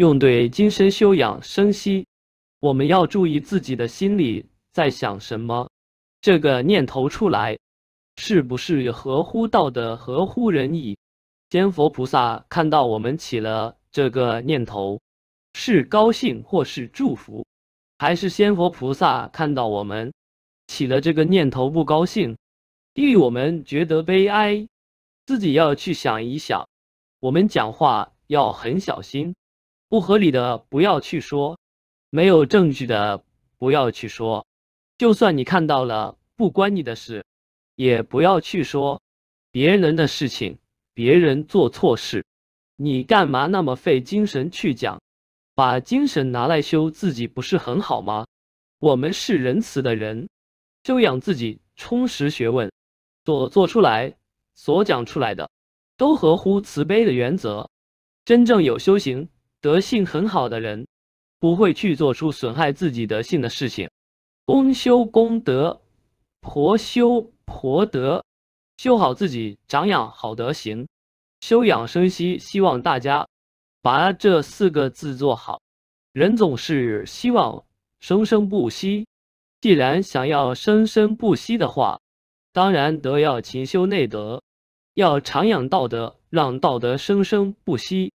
用对精神修养生息，我们要注意自己的心里在想什么，这个念头出来，是不是合乎道德、合乎人意？仙佛菩萨看到我们起了这个念头，是高兴或是祝福，还是仙佛菩萨看到我们起了这个念头不高兴，为我们觉得悲哀？自己要去想一想，我们讲话要很小心。不合理的不要去说，没有证据的不要去说，就算你看到了不关你的事，也不要去说别人的事情。别人做错事，你干嘛那么费精神去讲？把精神拿来修自己不是很好吗？我们是仁慈的人，修养自己，充实学问，所做出来、所讲出来的，都合乎慈悲的原则。真正有修行。德性很好的人，不会去做出损害自己德性的事情。公修公德，婆修婆德，修好自己，长养好德行，休养生息。希望大家把这四个字做好。人总是希望生生不息，既然想要生生不息的话，当然德要勤修内德，要常养道德，让道德生生不息。